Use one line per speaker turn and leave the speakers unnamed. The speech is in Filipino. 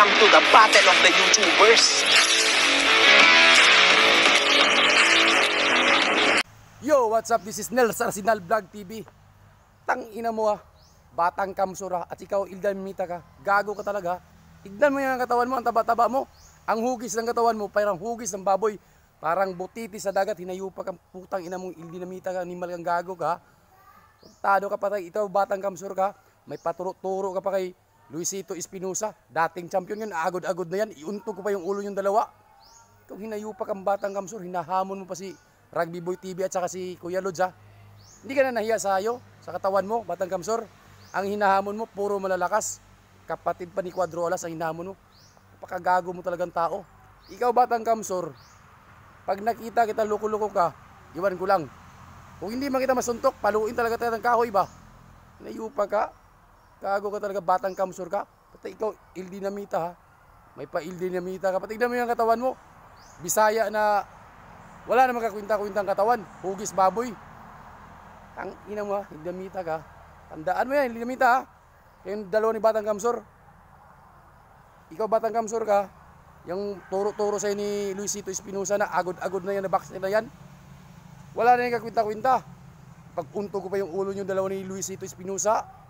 Welcome to the Battle of the YouTubers! Yo, what's up? This is Nels Arsenal Vlog TV. Tang ina mo ah, batang kamsura at ikaw Mita ka. Gago ka talaga. Ah. Tignan mo yung katawan mo, ang taba-taba mo. Ang hugis ng katawan mo, parang hugis ng baboy. Parang butiti sa dagat, hinayupa kang putang ina mong Mita ka, animal kang gago ka. Ah. Tado ka pa tayo, ikaw batang kamsur ka. May paturo-turo ka pa kay Luisito Espinosa, dating champion yun, agod-agod na yan, iuntog ko pa yung ulo yung dalawa. Ikaw hinayupak ang batang kamsur, hinahamon mo pa si Rugby Boy TV at saka si Kuya Lods Hindi ka na nahiya sa ayo, sa katawan mo, batang kamsur. Ang hinahamon mo, puro malalakas. Kapatid pa ni Quadrolas ang hinahamon mo. Pakagago mo talagang tao. Ikaw batang kamsur, pag nakita kita loko-loko ka, iwan ko lang. Kung hindi man kita masuntok, paluin talaga tayo ng kahoy ba? Hinayupak ka. Gago ka talaga, batang kamsor ka. Pati ikaw, ildinamita ha. May pa ildinamita ka. Pati mo yung katawan mo. Bisaya na wala na kakwinta-kwintang katawan. Hugis baboy. Ang ina mo ha, ildinamita ka. Tandaan mo yan, ildinamita ha. Yung dalawa ni batang kamsor. Ikaw batang kamsor ka. Yung turo-turo sa ni Luisito Espinosa na agod-agod na yan, na box na yan. Wala na yung kakwinta-kwinta. Pag unto ko pa yung ulo yung dalawa ni Luisito Espinosa,